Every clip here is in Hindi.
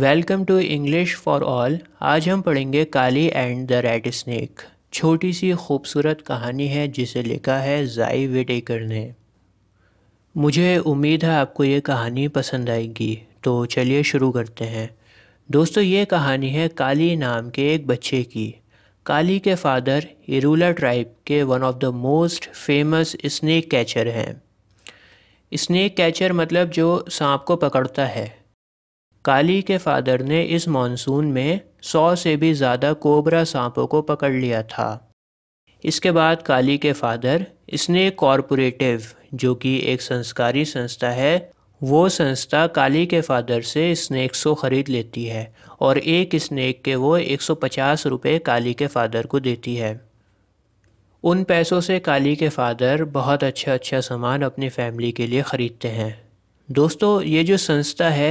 welcome to English for all आज हम पढ़ेंगे Kali and the red snake छोटी सी खूबसूरत कहानी है जिसे लिखा है जाई विटेकर ने मुझे उम्मीद है आपको ये कहानी पसंद आएगी तो चलिए शुरू करते हैं दोस्तों ये कहानी है काली नाम के एक बच्चे की काली के फादर इरूला ट्राइब के one of the most famous snake catcher हैं स्नैक कैचर मतलब जो सांप को पकड़ता है काली के फादर ने इस मानसून में सौ से भी ज़्यादा कोबरा सांपों को पकड़ लिया था इसके बाद काली के फादर स्नेक कॉरपोरेटिव जो कि एक संस्कारी संस्था है वो संस्था काली के फादर से स्नैक्स को ख़रीद लेती है और एक स्नैक के वो 150 रुपए काली के फादर को देती है उन पैसों से काली के फादर बहुत अच्छा अच्छा सामान अपनी फैमिली के लिए ख़रीदते हैं दोस्तों ये जो संस्था है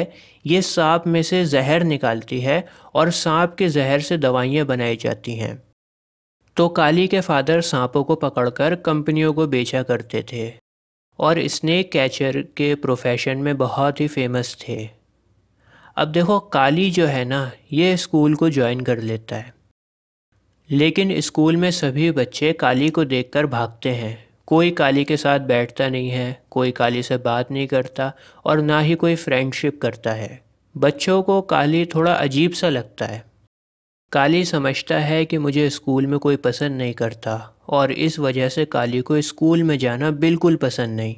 ये सांप में से जहर निकालती है और सांप के जहर से दवाइयाँ बनाई जाती हैं तो काली के फादर सांपों को पकड़कर कंपनियों को बेचा करते थे और स्नेक कैचर के प्रोफेशन में बहुत ही फेमस थे अब देखो काली जो है ना ये स्कूल को ज्वाइन कर लेता है लेकिन स्कूल में सभी बच्चे काली को देखकर भागते हैं कोई काली के साथ बैठता नहीं है कोई काली से बात नहीं करता और ना ही कोई फ्रेंडशिप करता है बच्चों को काली थोड़ा अजीब सा लगता है काली समझता है कि मुझे स्कूल में कोई पसंद नहीं करता और इस वजह से काली को स्कूल में जाना बिल्कुल पसंद नहीं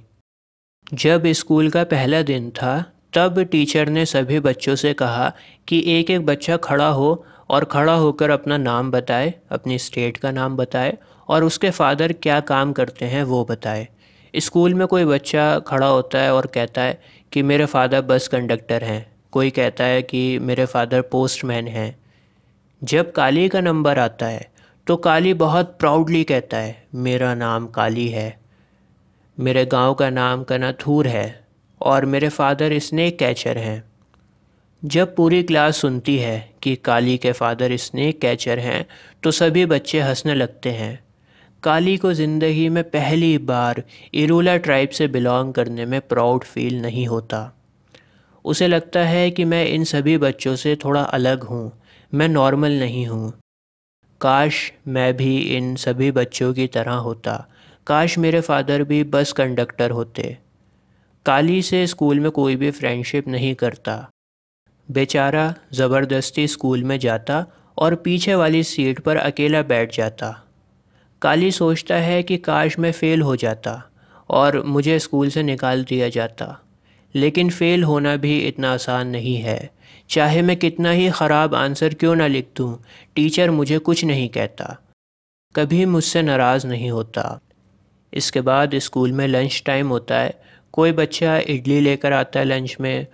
जब स्कूल का पहला दिन था तब टीचर ने सभी बच्चों से कहा कि एक एक बच्चा खड़ा हो और खड़ा होकर अपना नाम बताए अपनी स्टेट का नाम बताए और उसके फ़ादर क्या काम करते हैं वो बताए स्कूल में कोई बच्चा खड़ा होता है और कहता है कि मेरे फादर बस कंडक्टर हैं कोई कहता है कि मेरे फादर पोस्टमैन हैं जब काली का नंबर आता है तो काली बहुत प्राउडली कहता है मेरा नाम काली है मेरे गांव का नाम कनाथूर है और मेरे फादर स्नेक कैचर हैं जब पूरी क्लास सुनती है कि काली के फादर स्नेक कैचर हैं तो सभी बच्चे हंसने लगते हैं काली को ज़िंदगी में पहली बार इरूला ट्राइब से बिलोंग करने में प्राउड फील नहीं होता उसे लगता है कि मैं इन सभी बच्चों से थोड़ा अलग हूँ मैं नॉर्मल नहीं हूँ काश मैं भी इन सभी बच्चों की तरह होता काश मेरे फादर भी बस कंडक्टर होते काली से स्कूल में कोई भी फ्रेंडशिप नहीं करता बेचारा ज़बरदस्ती स्कूल में जाता और पीछे वाली सीट पर अकेला बैठ जाता काली सोचता है कि काश मैं फ़ेल हो जाता और मुझे स्कूल से निकाल दिया जाता लेकिन फ़ेल होना भी इतना आसान नहीं है चाहे मैं कितना ही ख़राब आंसर क्यों ना लिख दूँ टीचर मुझे कुछ नहीं कहता कभी मुझसे नाराज़ नहीं होता इसके बाद स्कूल में लंच टाइम होता है कोई बच्चा इडली लेकर आता है लंच में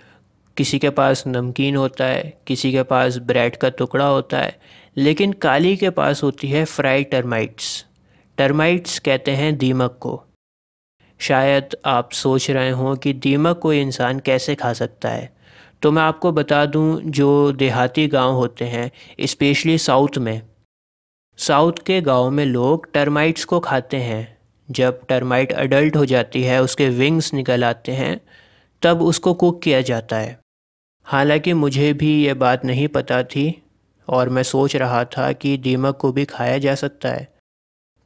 किसी के पास नमकीन होता है किसी के पास ब्रेड का टुकड़ा होता है लेकिन काली के पास होती है फ्राई टर्माइट्स टर्माइट्स कहते हैं दीमक को शायद आप सोच रहे हों कि दीमक कोई इंसान कैसे खा सकता है तो मैं आपको बता दूं जो देहाती गांव होते हैं इस्पेशली साउथ में साउथ के गांव में लोग टर्माइट्स को खाते हैं जब टर्माइट अडल्ट हो जाती है उसके विंग्स निकल आते हैं तब उसको कुक किया जाता है हालांकि मुझे भी ये बात नहीं पता थी और मैं सोच रहा था कि दीमक को भी खाया जा सकता है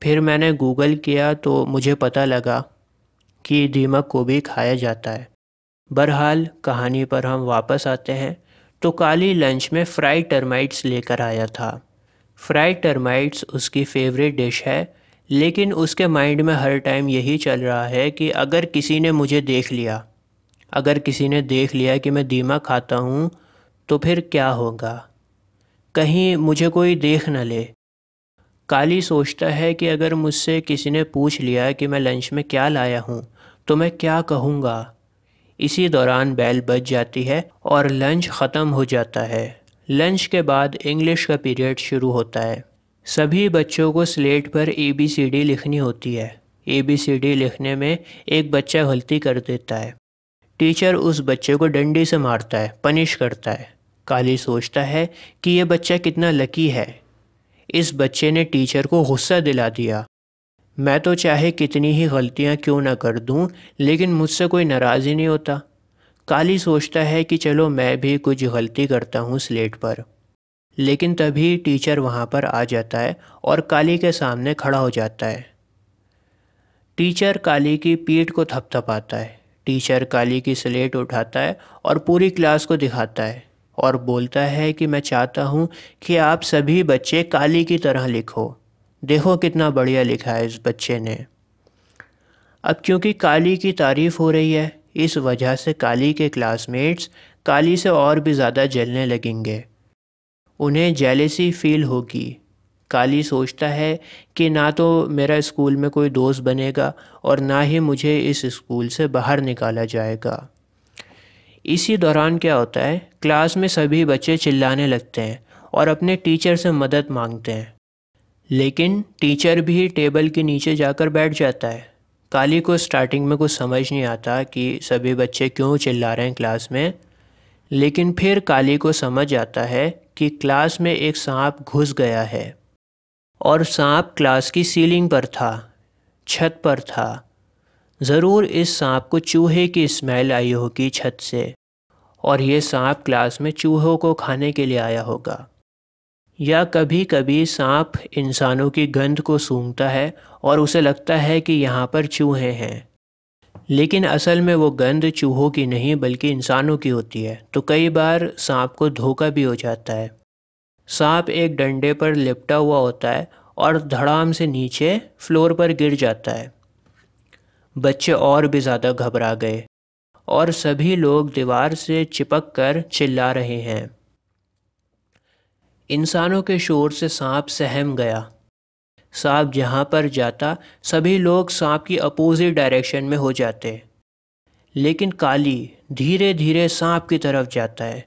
फिर मैंने गूगल किया तो मुझे पता लगा कि दीमक को भी खाया जाता है बहरहाल कहानी पर हम वापस आते हैं तो काली लंच में फ्राई टर्माइट्स लेकर आया था फ्राई टर्माइट्स उसकी फेवरेट डिश है लेकिन उसके माइंड में हर टाइम यही चल रहा है कि अगर किसी ने मुझे देख लिया अगर किसी ने देख लिया कि मैं दीमक खाता हूँ तो फिर क्या होगा कहीं मुझे कोई देख न ले काली सोचता है कि अगर मुझसे किसी ने पूछ लिया कि मैं लंच में क्या लाया हूँ तो मैं क्या कहूँगा इसी दौरान बैल बज जाती है और लंच ख़त्म हो जाता है लंच के बाद इंग्लिश का पीरियड शुरू होता है सभी बच्चों को स्लेट पर ए बी सी डी लिखनी होती है ए बी सी डी लिखने में एक बच्चा गलती कर देता है टीचर उस बच्चे को डंडी से मारता है पनिश करता है काली सोचता है कि यह बच्चा कितना लकी है इस बच्चे ने टीचर को गुस्सा दिला दिया मैं तो चाहे कितनी ही गलतियां क्यों ना कर दूं लेकिन मुझसे कोई नाराज़ ही नहीं होता काली सोचता है कि चलो मैं भी कुछ गलती करता हूं स्लेट पर लेकिन तभी टीचर वहां पर आ जाता है और काली के सामने खड़ा हो जाता है टीचर काली की पीठ को थपथपाता है टीचर काली की स्लेट उठाता है और पूरी क्लास को दिखाता है और बोलता है कि मैं चाहता हूँ कि आप सभी बच्चे काली की तरह लिखो देखो कितना बढ़िया लिखा है इस बच्चे ने अब क्योंकि काली की तारीफ़ हो रही है इस वजह से काली के क्लासमेट्स काली से और भी ज़्यादा जलने लगेंगे उन्हें जेलेसी फील होगी काली सोचता है कि ना तो मेरा स्कूल में कोई दोस्त बनेगा और ना ही मुझे इस स्कूल से बाहर निकाला जाएगा इसी दौरान क्या होता है क्लास में सभी बच्चे चिल्लाने लगते हैं और अपने टीचर से मदद मांगते हैं लेकिन टीचर भी टेबल के नीचे जाकर बैठ जाता है काली को स्टार्टिंग में कुछ समझ नहीं आता कि सभी बच्चे क्यों चिल्ला रहे हैं क्लास में लेकिन फिर काली को समझ आता है कि क्लास में एक सांप घुस गया है और सांप क्लास की सीलिंग पर था छत पर था ज़रूर इस सांप को चूहे की स्मेल आई होगी छत से और ये सांप क्लास में चूहों को खाने के लिए आया होगा या कभी कभी सांप इंसानों की गंध को सूंघता है और उसे लगता है कि यहाँ पर चूहे हैं लेकिन असल में वो गंध चूहों की नहीं बल्कि इंसानों की होती है तो कई बार सांप को धोखा भी हो जाता है सांप एक डंडे पर लिपटा हुआ होता है और धड़ाम से नीचे फ्लोर पर गिर जाता है बच्चे और भी ज़्यादा घबरा गए और सभी लोग दीवार से चिपक कर चिल्ला रहे हैं इंसानों के शोर से सांप सहम गया सांप जहाँ पर जाता सभी लोग सांप की अपोजिट डायरेक्शन में हो जाते लेकिन काली धीरे धीरे सांप की तरफ जाता है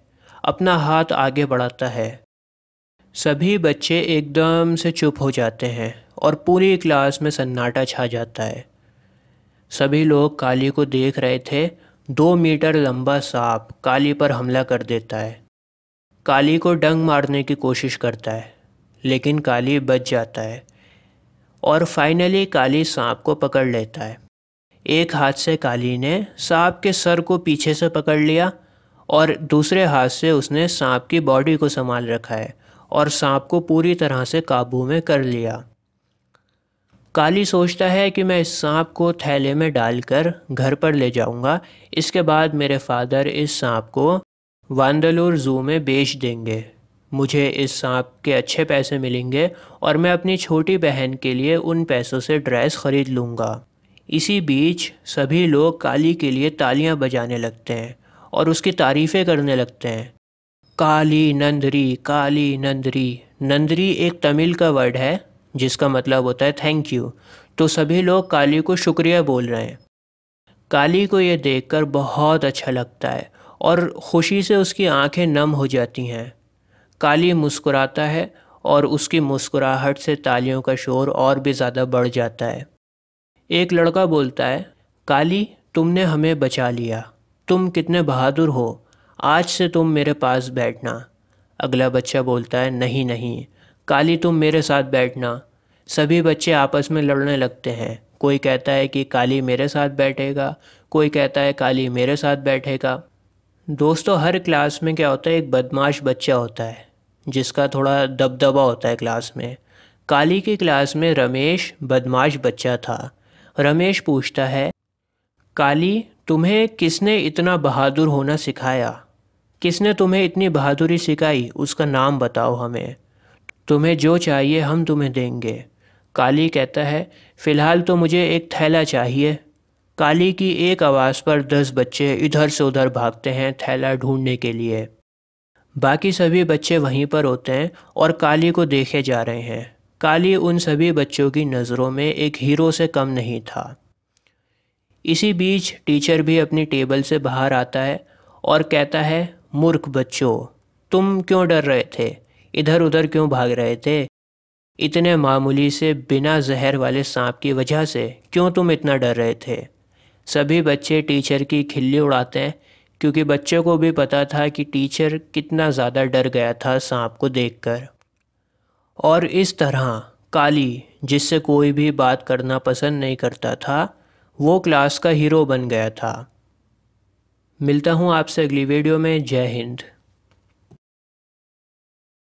अपना हाथ आगे बढ़ाता है सभी बच्चे एकदम से चुप हो जाते हैं और पूरी क्लास में सन्नाटा छा जाता है सभी लोग काली को देख रहे थे दो मीटर लंबा सांप काली पर हमला कर देता है काली को डंग मारने की कोशिश करता है लेकिन काली बच जाता है और फाइनली काली सांप को पकड़ लेता है एक हाथ से काली ने सांप के सर को पीछे से पकड़ लिया और दूसरे हाथ से उसने सांप की बॉडी को संभाल रखा है और सांप को पूरी तरह से काबू में कर लिया काली सोचता है कि मैं इस सांप को थैले में डालकर घर पर ले जाऊंगा इसके बाद मेरे फादर इस सांप को वांदलूर ज़ू में बेच देंगे मुझे इस सांप के अच्छे पैसे मिलेंगे और मैं अपनी छोटी बहन के लिए उन पैसों से ड्रेस ख़रीद लूँगा इसी बीच सभी लोग काली के लिए तालियां बजाने लगते हैं और उसकी तारीफ़ें करने लगते हैं काली नंदरी काली नंदरी नंदरी एक तमिल का वर्ड है जिसका मतलब होता है थैंक यू तो सभी लोग काली को शुक्रिया बोल रहे हैं काली को देख कर बहुत अच्छा लगता है और खुशी से उसकी आंखें नम हो जाती हैं काली मुस्कुराता है और उसकी मुस्कुराहट से तालियों का शोर और भी ज़्यादा बढ़ जाता है एक लड़का बोलता है काली तुमने हमें बचा लिया तुम कितने बहादुर हो आज से तुम मेरे पास बैठना अगला बच्चा बोलता है नहीं नहीं काली तुम मेरे साथ बैठना सभी बच्चे आपस में लड़ने लगते हैं कोई कहता है कि काली मेरे साथ बैठेगा कोई कहता है काली मेरे साथ बैठेगा दोस्तों हर क्लास में क्या होता है एक बदमाश बच्चा होता है जिसका थोड़ा दबदबा होता है क्लास में काली की क्लास में रमेश बदमाश बच्चा था रमेश पूछता है काली तुम्हें किसने इतना बहादुर होना सिखाया किसने तुम्हें इतनी बहादुरी सिखाई उसका नाम बताओ हमें तुम्हें जो चाहिए हम तुम्हें देंगे काली कहता है फ़िलहाल तो मुझे एक थैला चाहिए काली की एक आवाज़ पर दस बच्चे इधर से उधर भागते हैं थैला ढूंढने के लिए बाकी सभी बच्चे वहीं पर होते हैं और काली को देखे जा रहे हैं काली उन सभी बच्चों की नज़रों में एक हीरो से कम नहीं था इसी बीच टीचर भी अपनी टेबल से बाहर आता है और कहता है मूर्ख बच्चों तुम क्यों डर रहे थे इधर उधर क्यों भाग रहे थे इतने मामूली से बिना जहर वाले सांप की वजह से क्यों तुम इतना डर रहे थे सभी बच्चे टीचर की खिल्ली उड़ाते हैं क्योंकि बच्चों को भी पता था कि टीचर कितना ज़्यादा डर गया था सांप को देखकर और इस तरह काली जिससे कोई भी बात करना पसंद नहीं करता था वो क्लास का हीरो बन गया था मिलता हूँ आपसे अगली वीडियो में जय हिंद